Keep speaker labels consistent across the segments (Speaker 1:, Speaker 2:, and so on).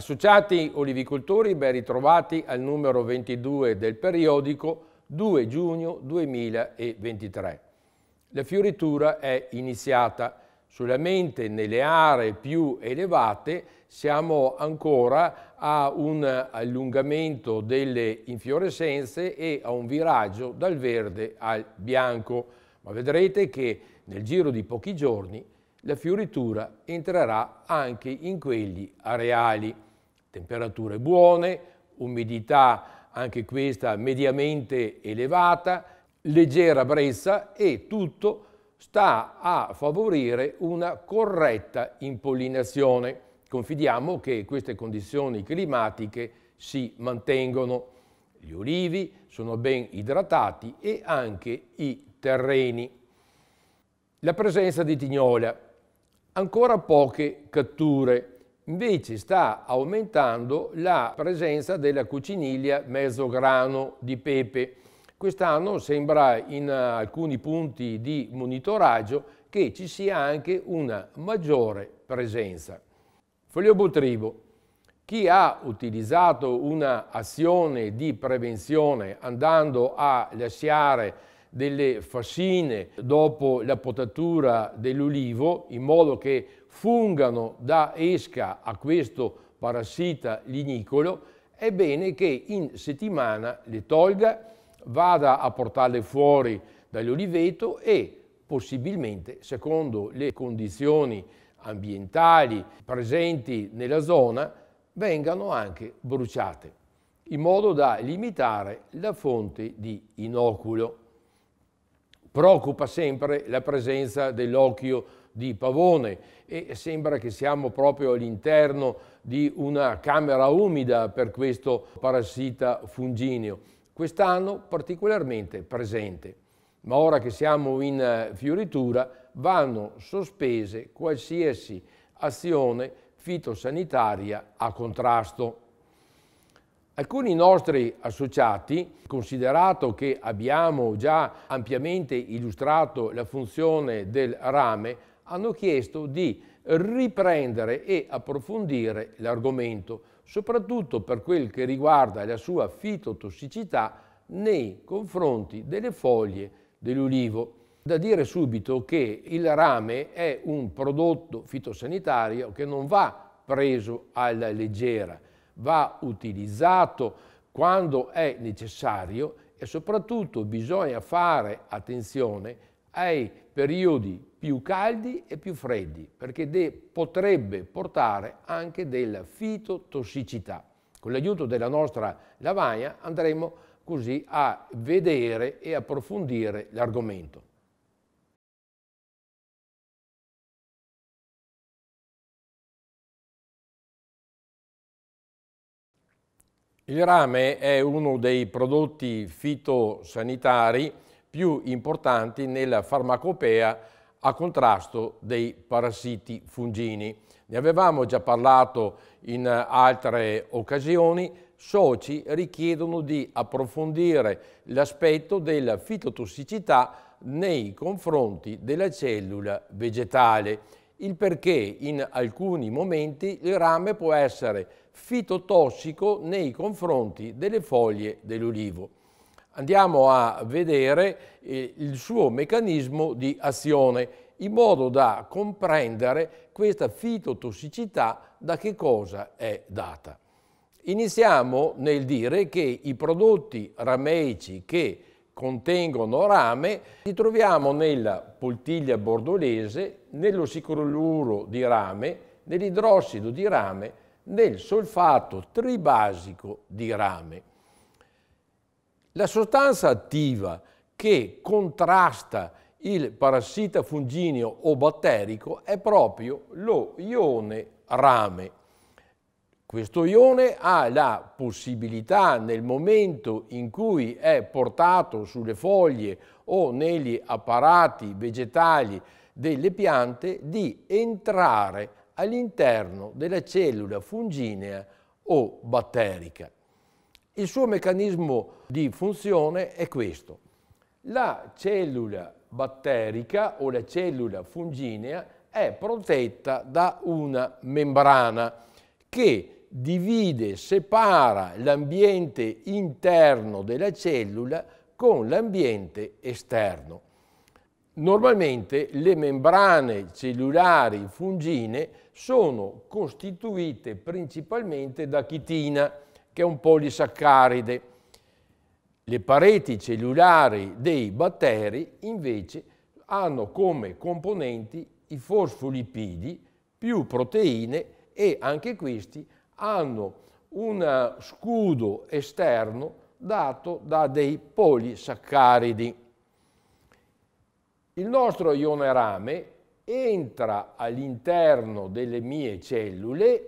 Speaker 1: Associati olivicoltori, ben ritrovati al numero 22 del periodico 2 giugno 2023. La fioritura è iniziata, solamente nelle aree più elevate siamo ancora a un allungamento delle infiorescenze e a un viraggio dal verde al bianco, ma vedrete che nel giro di pochi giorni la fioritura entrerà anche in quegli areali temperature buone, umidità anche questa mediamente elevata, leggera brezza e tutto sta a favorire una corretta impollinazione. Confidiamo che queste condizioni climatiche si mantengono. Gli olivi sono ben idratati e anche i terreni. La presenza di tignola. Ancora poche catture Invece sta aumentando la presenza della cuciniglia grano di pepe. Quest'anno sembra in alcuni punti di monitoraggio che ci sia anche una maggiore presenza. Foliobotribo. Chi ha utilizzato un'azione di prevenzione andando a lasciare delle fascine dopo la potatura dell'ulivo in modo che fungano da esca a questo parassita lignicolo, è bene che in settimana le tolga, vada a portarle fuori dall'oliveto e possibilmente, secondo le condizioni ambientali presenti nella zona, vengano anche bruciate, in modo da limitare la fonte di inoculo preoccupa sempre la presenza dell'occhio di pavone e sembra che siamo proprio all'interno di una camera umida per questo parassita fungineo, quest'anno particolarmente presente. Ma ora che siamo in eh, fioritura vanno sospese qualsiasi azione fitosanitaria a contrasto. Alcuni nostri associati, considerato che abbiamo già ampiamente illustrato la funzione del rame, hanno chiesto di riprendere e approfondire l'argomento, soprattutto per quel che riguarda la sua fitotossicità nei confronti delle foglie dell'ulivo. Da dire subito che il rame è un prodotto fitosanitario che non va preso alla leggera, va utilizzato quando è necessario e soprattutto bisogna fare attenzione ai periodi più caldi e più freddi perché potrebbe portare anche della fitotossicità. Con l'aiuto della nostra lavagna andremo così a vedere e approfondire l'argomento. Il rame è uno dei prodotti fitosanitari più importanti nella farmacopea a contrasto dei parassiti fungini. Ne avevamo già parlato in altre occasioni, soci richiedono di approfondire l'aspetto della fitotossicità nei confronti della cellula vegetale il perché in alcuni momenti il rame può essere fitotossico nei confronti delle foglie dell'olivo. Andiamo a vedere eh, il suo meccanismo di azione in modo da comprendere questa fitotossicità da che cosa è data. Iniziamo nel dire che i prodotti rameici che contengono rame, li troviamo nella poltiglia bordolese, nell'ossicroluro di rame, nell'idrossido di rame, nel solfato tribasico di rame. La sostanza attiva che contrasta il parassita fungineo o batterico è proprio lo ione rame. Questo ione ha la possibilità nel momento in cui è portato sulle foglie o negli apparati vegetali delle piante di entrare all'interno della cellula funginea o batterica. Il suo meccanismo di funzione è questo. La cellula batterica o la cellula funginea è protetta da una membrana che divide, separa l'ambiente interno della cellula con l'ambiente esterno. Normalmente le membrane cellulari fungine sono costituite principalmente da chitina, che è un polisaccaride. Le pareti cellulari dei batteri invece hanno come componenti i fosfolipidi più proteine e anche questi hanno un eh, scudo esterno dato da dei polisaccaridi. Il nostro ione rame entra all'interno delle mie cellule,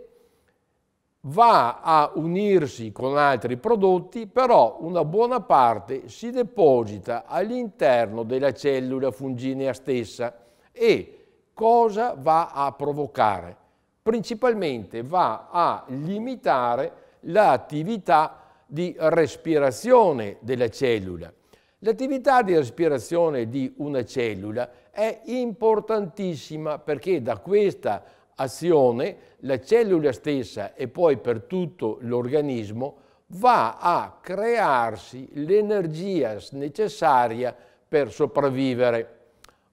Speaker 1: va a unirsi con altri prodotti, però una buona parte si deposita all'interno della cellula funginea stessa e cosa va a provocare? principalmente va a limitare l'attività di respirazione della cellula. L'attività di respirazione di una cellula è importantissima perché da questa azione la cellula stessa e poi per tutto l'organismo va a crearsi l'energia necessaria per sopravvivere.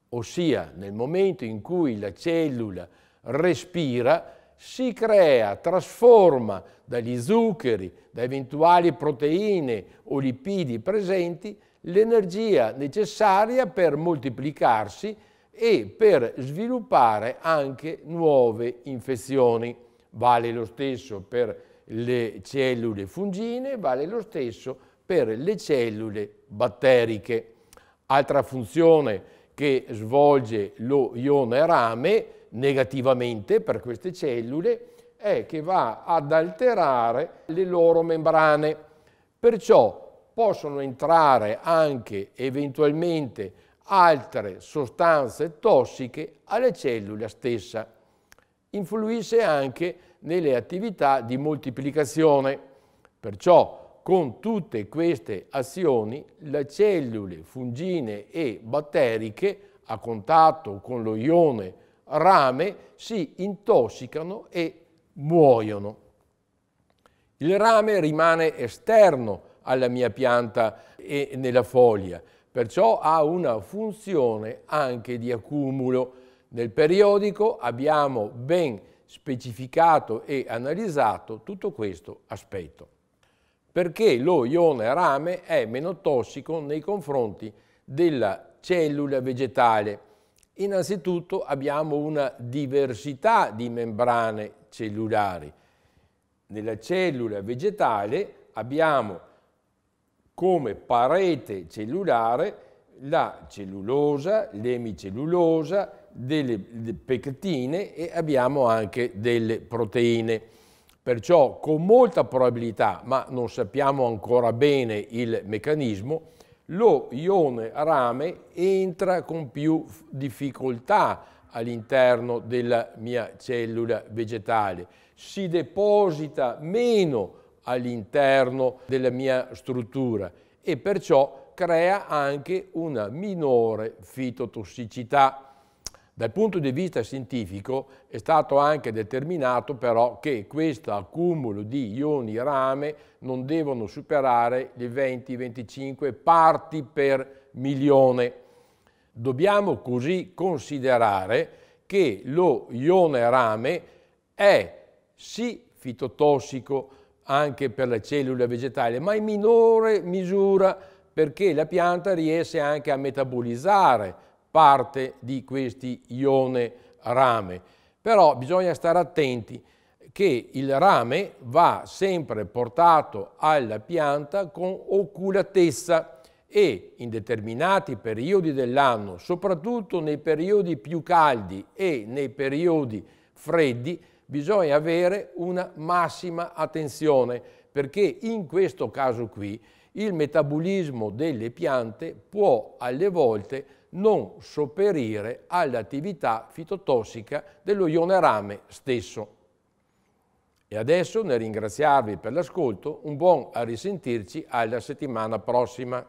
Speaker 1: Ossia, nel momento in cui la cellula respira, si crea, trasforma dagli zuccheri, da eventuali proteine o lipidi presenti, l'energia necessaria per moltiplicarsi e per sviluppare anche nuove infezioni. Vale lo stesso per le cellule fungine, vale lo stesso per le cellule batteriche. Altra funzione che svolge lo ione rame negativamente per queste cellule è che va ad alterare le loro membrane. Perciò possono entrare anche eventualmente altre sostanze tossiche alle cellule stessa. Influisce anche nelle attività di moltiplicazione. Perciò con tutte queste azioni le cellule fungine e batteriche a contatto con lo ione rame si intossicano e muoiono. Il rame rimane esterno alla mia pianta e nella foglia, perciò ha una funzione anche di accumulo. Nel periodico abbiamo ben specificato e analizzato tutto questo aspetto. Perché lo ione rame è meno tossico nei confronti della cellula vegetale Innanzitutto abbiamo una diversità di membrane cellulari. Nella cellula vegetale abbiamo come parete cellulare la cellulosa, l'emicellulosa, delle pectine e abbiamo anche delle proteine. Perciò con molta probabilità, ma non sappiamo ancora bene il meccanismo, lo ione rame entra con più difficoltà all'interno della mia cellula vegetale, si deposita meno all'interno della mia struttura e perciò crea anche una minore fitotossicità. Dal punto di vista scientifico è stato anche determinato però che questo accumulo di ioni rame non devono superare le 20-25 parti per milione. Dobbiamo così considerare che lo ione rame è sì fitotossico anche per le cellule vegetali, ma in minore misura perché la pianta riesce anche a metabolizzare parte di questi ione rame. Però bisogna stare attenti che il rame va sempre portato alla pianta con oculatezza e in determinati periodi dell'anno, soprattutto nei periodi più caldi e nei periodi freddi, bisogna avere una massima attenzione perché in questo caso qui il metabolismo delle piante può alle volte non sopperire all'attività fitotossica dello ione rame stesso. E adesso nel ringraziarvi per l'ascolto, un buon a risentirci alla settimana prossima.